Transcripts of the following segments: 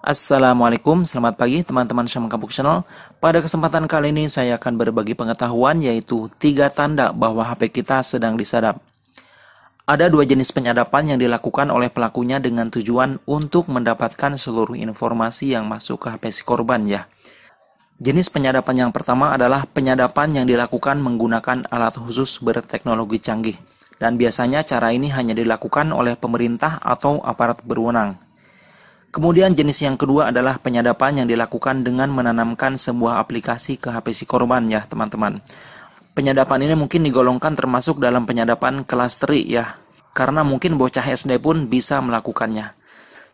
Assalamualaikum, selamat pagi teman-teman Syam Kampung Channel. Pada kesempatan kali ini saya akan berbagi pengetahuan yaitu tiga tanda bahwa HP kita sedang disadap. Ada dua jenis penyadapan yang dilakukan oleh pelakunya dengan tujuan untuk mendapatkan seluruh informasi yang masuk ke HP si korban ya. Jenis penyadapan yang pertama adalah penyadapan yang dilakukan menggunakan alat khusus berteknologi canggih dan biasanya cara ini hanya dilakukan oleh pemerintah atau aparat berwenang. Kemudian jenis yang kedua adalah penyadapan yang dilakukan dengan menanamkan sebuah aplikasi ke HP si korban ya teman-teman. Penyadapan ini mungkin digolongkan termasuk dalam penyadapan kelas teri ya, karena mungkin bocah SD pun bisa melakukannya.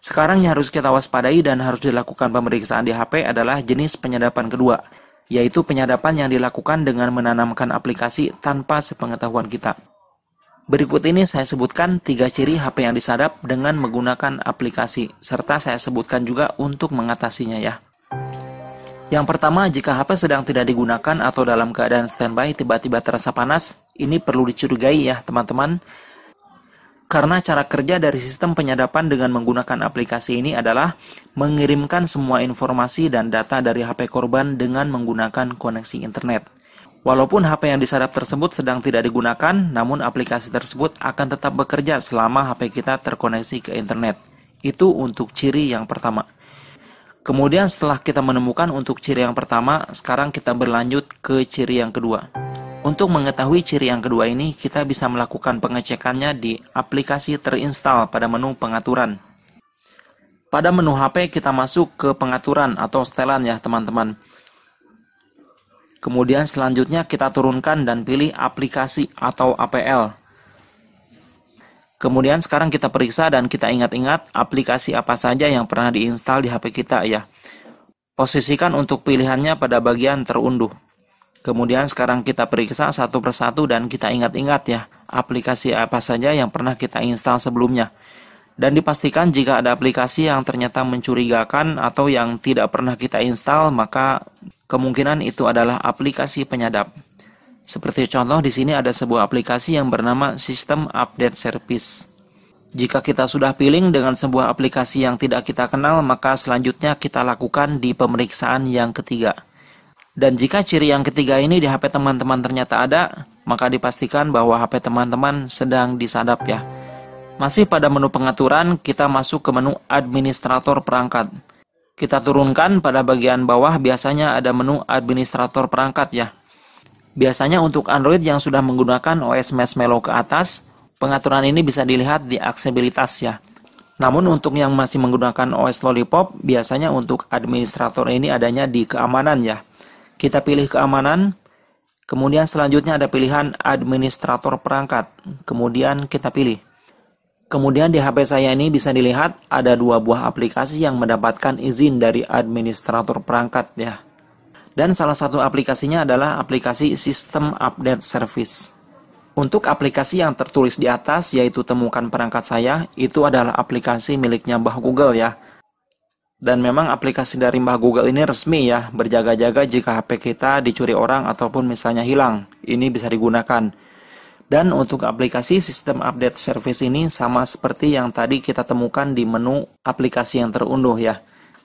Sekarang yang harus kita waspadai dan harus dilakukan pemeriksaan di HP adalah jenis penyadapan kedua, yaitu penyadapan yang dilakukan dengan menanamkan aplikasi tanpa sepengetahuan kita. Berikut ini saya sebutkan tiga ciri HP yang disadap dengan menggunakan aplikasi, serta saya sebutkan juga untuk mengatasinya ya. Yang pertama, jika HP sedang tidak digunakan atau dalam keadaan standby tiba-tiba terasa panas, ini perlu dicurigai ya teman-teman. Karena cara kerja dari sistem penyadapan dengan menggunakan aplikasi ini adalah mengirimkan semua informasi dan data dari HP korban dengan menggunakan koneksi internet. Walaupun HP yang disadap tersebut sedang tidak digunakan, namun aplikasi tersebut akan tetap bekerja selama HP kita terkoneksi ke internet. Itu untuk ciri yang pertama. Kemudian setelah kita menemukan untuk ciri yang pertama, sekarang kita berlanjut ke ciri yang kedua. Untuk mengetahui ciri yang kedua ini, kita bisa melakukan pengecekannya di aplikasi terinstall pada menu pengaturan. Pada menu HP kita masuk ke pengaturan atau setelan ya teman-teman. Kemudian selanjutnya kita turunkan dan pilih aplikasi atau APL. Kemudian sekarang kita periksa dan kita ingat-ingat aplikasi apa saja yang pernah diinstal di HP kita ya. Posisikan untuk pilihannya pada bagian terunduh. Kemudian sekarang kita periksa satu persatu dan kita ingat-ingat ya aplikasi apa saja yang pernah kita install sebelumnya. Dan dipastikan jika ada aplikasi yang ternyata mencurigakan atau yang tidak pernah kita install maka Kemungkinan itu adalah aplikasi penyadap. Seperti contoh di sini ada sebuah aplikasi yang bernama System Update Service. Jika kita sudah pilih dengan sebuah aplikasi yang tidak kita kenal, maka selanjutnya kita lakukan di pemeriksaan yang ketiga. Dan jika ciri yang ketiga ini di HP teman-teman ternyata ada, maka dipastikan bahwa HP teman-teman sedang disadap ya. Masih pada menu pengaturan, kita masuk ke menu administrator perangkat kita turunkan pada bagian bawah biasanya ada menu administrator perangkat ya. Biasanya untuk Android yang sudah menggunakan OS Marshmallow ke atas, pengaturan ini bisa dilihat di aksesibilitas ya. Namun untuk yang masih menggunakan OS Lollipop, biasanya untuk administrator ini adanya di keamanan ya. Kita pilih keamanan, kemudian selanjutnya ada pilihan administrator perangkat, kemudian kita pilih. Kemudian di HP saya ini bisa dilihat ada dua buah aplikasi yang mendapatkan izin dari administrator perangkat ya. Dan salah satu aplikasinya adalah aplikasi System Update Service. Untuk aplikasi yang tertulis di atas yaitu temukan perangkat saya, itu adalah aplikasi miliknya Mbah Google ya. Dan memang aplikasi dari Mbah Google ini resmi ya, berjaga-jaga jika HP kita dicuri orang ataupun misalnya hilang. Ini bisa digunakan. Dan untuk aplikasi sistem update service ini sama seperti yang tadi kita temukan di menu aplikasi yang terunduh ya.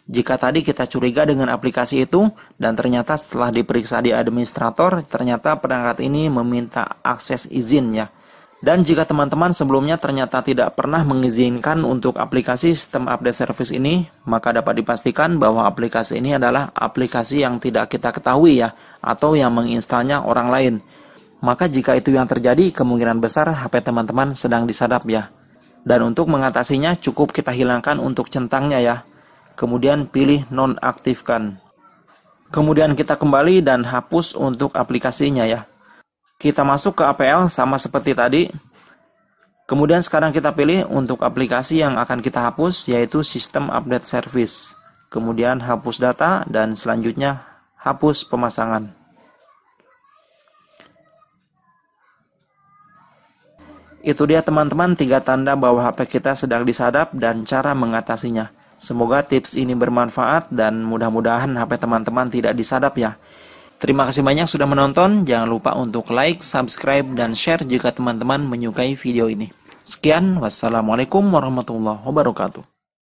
Jika tadi kita curiga dengan aplikasi itu dan ternyata setelah diperiksa di administrator, ternyata perangkat ini meminta akses izin ya. Dan jika teman-teman sebelumnya ternyata tidak pernah mengizinkan untuk aplikasi sistem update service ini, maka dapat dipastikan bahwa aplikasi ini adalah aplikasi yang tidak kita ketahui ya, atau yang menginstalnya orang lain maka jika itu yang terjadi, kemungkinan besar HP teman-teman sedang disadap ya. Dan untuk mengatasinya cukup kita hilangkan untuk centangnya ya. Kemudian pilih nonaktifkan. Kemudian kita kembali dan hapus untuk aplikasinya ya. Kita masuk ke APL sama seperti tadi. Kemudian sekarang kita pilih untuk aplikasi yang akan kita hapus yaitu sistem Update Service. Kemudian hapus data dan selanjutnya hapus pemasangan. Itu dia teman-teman tiga tanda bahwa HP kita sedang disadap dan cara mengatasinya. Semoga tips ini bermanfaat dan mudah-mudahan HP teman-teman tidak disadap ya. Terima kasih banyak sudah menonton. Jangan lupa untuk like, subscribe, dan share jika teman-teman menyukai video ini. Sekian, wassalamualaikum warahmatullahi wabarakatuh.